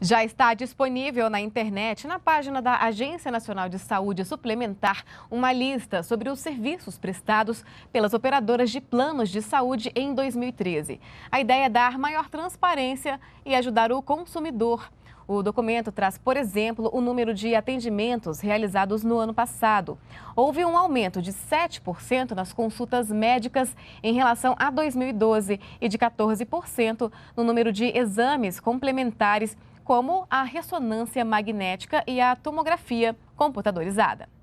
Já está disponível na internet, na página da Agência Nacional de Saúde Suplementar, uma lista sobre os serviços prestados pelas operadoras de planos de saúde em 2013. A ideia é dar maior transparência e ajudar o consumidor. O documento traz, por exemplo, o número de atendimentos realizados no ano passado. Houve um aumento de 7% nas consultas médicas em relação a 2012 e de 14% no número de exames complementares como a ressonância magnética e a tomografia computadorizada.